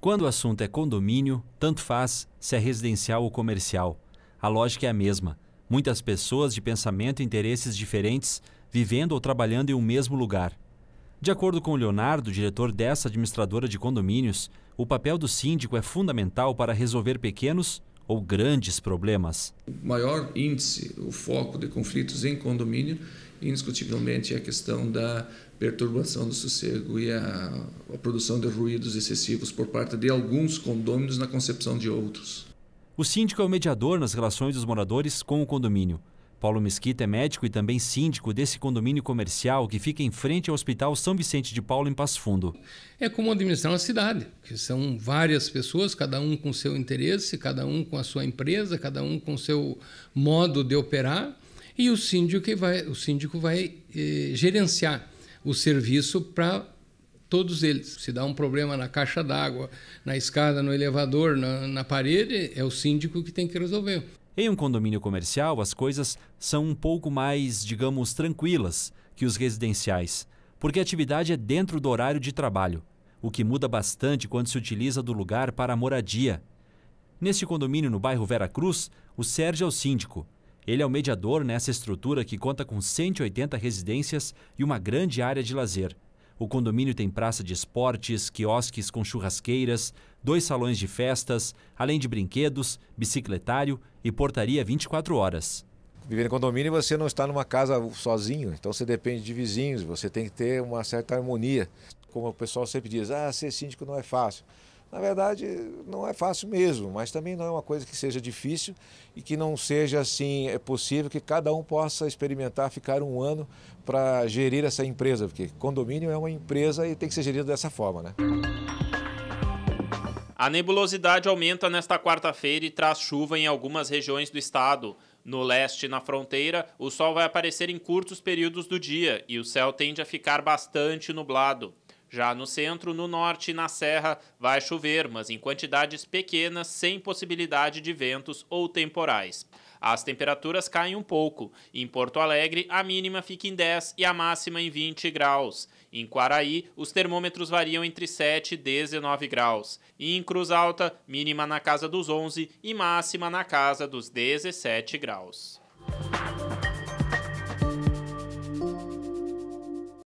Quando o assunto é condomínio, tanto faz se é residencial ou comercial. A lógica é a mesma. Muitas pessoas de pensamento e interesses diferentes vivendo ou trabalhando em um mesmo lugar. De acordo com Leonardo, diretor dessa administradora de condomínios, o papel do síndico é fundamental para resolver pequenos ou grandes problemas. O maior índice, o foco de conflitos em condomínio, indiscutivelmente é a questão da perturbação do sossego e a, a produção de ruídos excessivos por parte de alguns condôminos na concepção de outros. O síndico é o mediador nas relações dos moradores com o condomínio. Paulo Mesquita é médico e também síndico desse condomínio comercial que fica em frente ao Hospital São Vicente de Paulo, em Passo Fundo. É como administrar uma cidade, que são várias pessoas, cada um com seu interesse, cada um com a sua empresa, cada um com seu modo de operar, e o síndico vai, o síndico vai eh, gerenciar o serviço para todos eles. Se dá um problema na caixa d'água, na escada, no elevador, na, na parede, é o síndico que tem que resolver. Em um condomínio comercial, as coisas são um pouco mais, digamos, tranquilas que os residenciais, porque a atividade é dentro do horário de trabalho, o que muda bastante quando se utiliza do lugar para a moradia. Neste condomínio no bairro Vera Cruz, o Sérgio é o síndico. Ele é o mediador nessa estrutura que conta com 180 residências e uma grande área de lazer. O condomínio tem praça de esportes, quiosques com churrasqueiras, dois salões de festas, além de brinquedos, bicicletário e portaria 24 horas. Viver em condomínio você não está numa casa sozinho, então você depende de vizinhos, você tem que ter uma certa harmonia. Como o pessoal sempre diz, ah, ser síndico não é fácil na verdade, não é fácil mesmo, mas também não é uma coisa que seja difícil e que não seja assim, é possível que cada um possa experimentar ficar um ano para gerir essa empresa, porque condomínio é uma empresa e tem que ser gerido dessa forma, né? A nebulosidade aumenta nesta quarta-feira e traz chuva em algumas regiões do estado. No leste, na fronteira, o sol vai aparecer em curtos períodos do dia e o céu tende a ficar bastante nublado. Já no centro, no norte e na serra vai chover, mas em quantidades pequenas, sem possibilidade de ventos ou temporais. As temperaturas caem um pouco. Em Porto Alegre, a mínima fica em 10 e a máxima em 20 graus. Em Quaraí, os termômetros variam entre 7 e 19 graus. E em Cruz Alta, mínima na casa dos 11 e máxima na casa dos 17 graus.